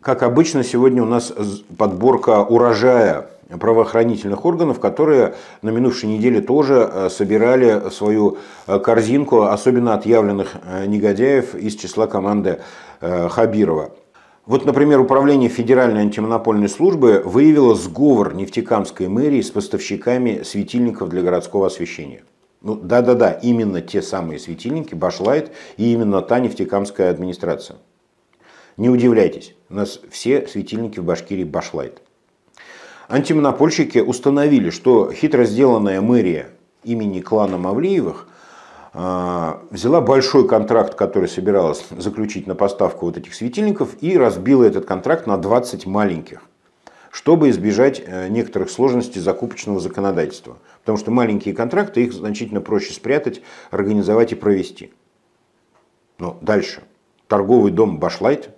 Как обычно, сегодня у нас подборка урожая правоохранительных органов, которые на минувшей неделе тоже э, собирали свою э, корзинку, особенно отъявленных э, негодяев из числа команды Хабирова. Вот, например, Управление Федеральной антимонопольной службы выявило сговор нефтекамской мэрии с поставщиками светильников для городского освещения. Ну, да-да-да, именно те самые светильники, Башлайт и именно та нефтекамская администрация. Не удивляйтесь, у нас все светильники в Башкирии Башлайт. Антимонопольщики установили, что хитро сделанная мэрия имени клана Мавлиевых а, взяла большой контракт, который собиралась заключить на поставку вот этих светильников, и разбила этот контракт на 20 маленьких чтобы избежать э, некоторых сложностей закупочного законодательства. Потому что маленькие контракты, их значительно проще спрятать, организовать и провести. Но дальше. Торговый дом «Башлайт»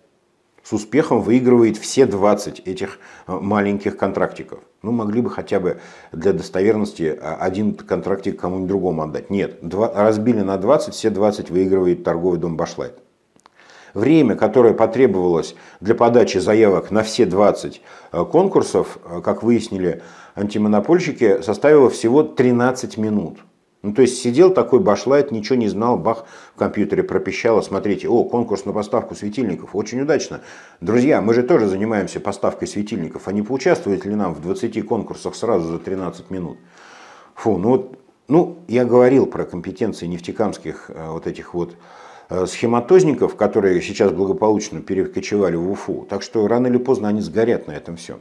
с успехом выигрывает все 20 этих э, маленьких контрактиков. Ну, могли бы хотя бы для достоверности э, один контрактик кому-нибудь другому отдать. Нет, два, разбили на 20, все 20 выигрывает торговый дом «Башлайт». Время, которое потребовалось для подачи заявок на все 20 э, конкурсов, э, как выяснили антимонопольщики, составило всего 13 минут. Ну, то есть сидел такой башлайт, ничего не знал, бах, в компьютере пропищало, смотрите, о, конкурс на поставку светильников, очень удачно. Друзья, мы же тоже занимаемся поставкой светильников, а не поучаствовать ли нам в 20 конкурсах сразу за 13 минут? Фу, ну вот, ну, я говорил про компетенции нефтекамских э, вот этих вот Э, схематозников, которые сейчас благополучно перекочевали в Уфу. Так что рано или поздно они сгорят на этом всем.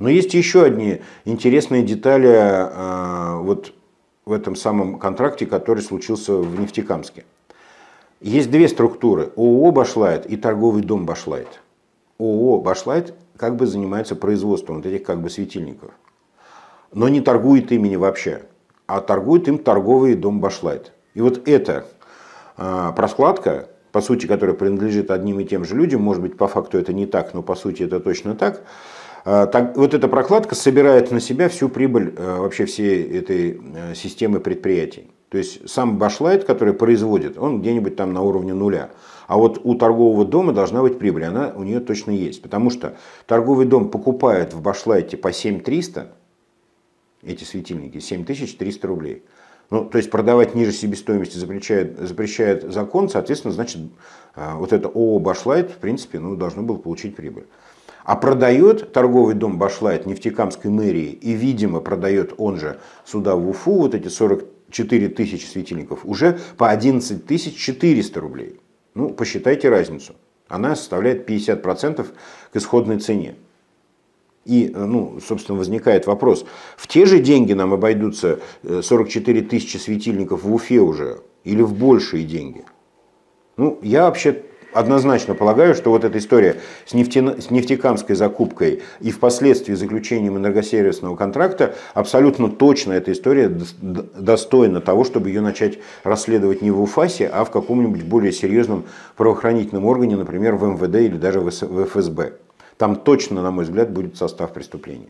Но есть еще одни интересные детали э, вот в этом самом контракте, который случился в Нефтекамске. Есть две структуры. ООО «Башлайт» и торговый дом «Башлайт». ООО «Башлайт» как бы занимается производством вот этих как бы светильников. Но не торгует ими вообще, а торгует им торговый дом «Башлайт». И вот это а, проскладка, по сути, которая принадлежит одним и тем же людям, может быть, по факту это не так, но по сути это точно так, а, так вот эта прокладка собирает на себя всю прибыль а, вообще всей этой системы предприятий. То есть сам башлайт, который производит, он где-нибудь там на уровне нуля. А вот у торгового дома должна быть прибыль, она у нее точно есть. Потому что торговый дом покупает в башлайте по 7300, эти светильники, 7300 рублей – ну, то есть продавать ниже себестоимости запрещает, запрещает закон, соответственно, значит, э, вот это ООО «Башлайт», в принципе, ну, должно было получить прибыль. А продает торговый дом «Башлайт» нефтекамской мэрии, и, видимо, продает он же сюда в Уфу вот эти 44 тысячи светильников уже по 11 тысяч 400 рублей. Ну, посчитайте разницу. Она составляет 50% к исходной цене. И, э, ну, собственно, возникает вопрос, в те же деньги нам обойдутся 44 э, тысячи светильников в Уфе уже или в большие деньги? Ну, я вообще однозначно полагаю, что вот эта история с, нефтен... с нефтекамской закупкой и впоследствии заключением энергосервисного контракта абсолютно точно эта история достойна того, чтобы ее начать расследовать не в УФАСе, а в каком-нибудь более серьезном правоохранительном органе, например, в МВД или даже в ФСБ там точно, на мой взгляд, будет состав преступления.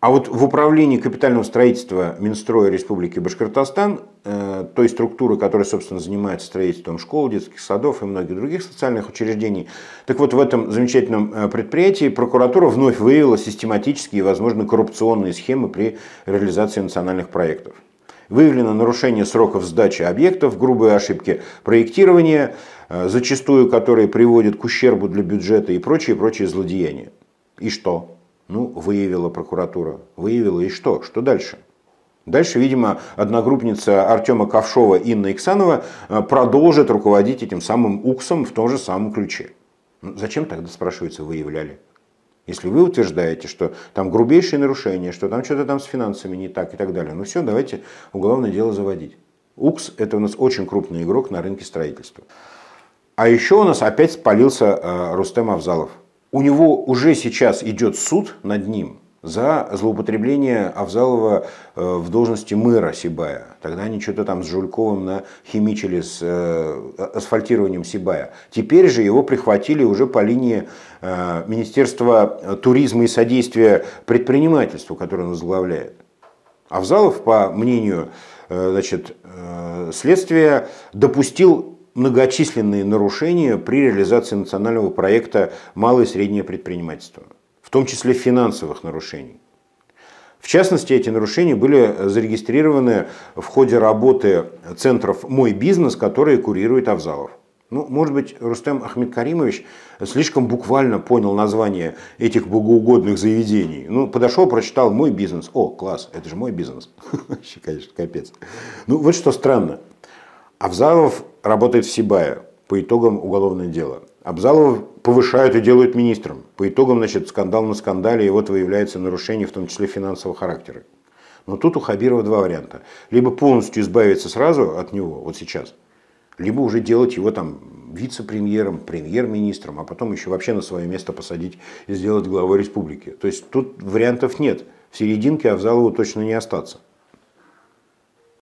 А вот в управлении капитального строительства Минстроя Республики Башкортостан, э, той структуры, которая, собственно, занимается строительством школ, детских садов и многих других социальных учреждений, так вот в этом замечательном э, предприятии прокуратура вновь выявила систематические и, возможно, коррупционные схемы при реализации национальных проектов. Выявлено нарушение сроков сдачи объектов, грубые ошибки проектирования – Э, зачастую которые приводят к ущербу для бюджета и прочие-прочие злодеяния. И что? Ну, выявила прокуратура. Выявила и что? Что дальше? Дальше, видимо, одногруппница Артема Ковшова Инна Иксанова э, продолжит руководить этим самым УКСом в том же самом ключе. Ну, зачем тогда, спрашивается, выявляли? Если вы утверждаете, что там грубейшие нарушения, что там что-то там с финансами не так и так далее, ну все, давайте уголовное дело заводить. УКС – это у нас очень крупный игрок на рынке строительства. А еще у нас опять спалился э, Рустем Авзалов. У него уже сейчас идет суд над ним за злоупотребление Авзалова э, в должности мэра Сибая. Тогда они что-то там с Жульковым нахимичили с э, а, асфальтированием Сибая. Теперь же его прихватили уже по линии Министерства туризма и содействия предпринимательству, которое он возглавляет. Авзалов, по мнению значит, следствия, допустил многочисленные нарушения при реализации национального проекта «Малое и среднее предпринимательство», в том числе финансовых нарушений. В частности, эти нарушения были зарегистрированы в ходе работы центров «Мой бизнес», которые курирует Авзалов. Ну, может быть, Рустем Ахмедкаримович слишком буквально понял название этих богоугодных заведений. Ну, подошел, прочитал «Мой бизнес». О, класс, это же мой бизнес. Вообще, конечно, капец. Ну, вот что странно. Авзалов работает в Сибае по итогам уголовного дела. Абзалова повышают и делают министром. По итогам, значит, скандал на скандале, и вот выявляется нарушение, в том числе финансового характера. Но тут у Хабирова два варианта. Либо полностью избавиться сразу от него, вот сейчас, либо уже делать его там вице-премьером, премьер-министром, а потом еще вообще на свое место посадить и сделать главой республики. То есть тут вариантов нет. В серединке Авзалову точно не остаться.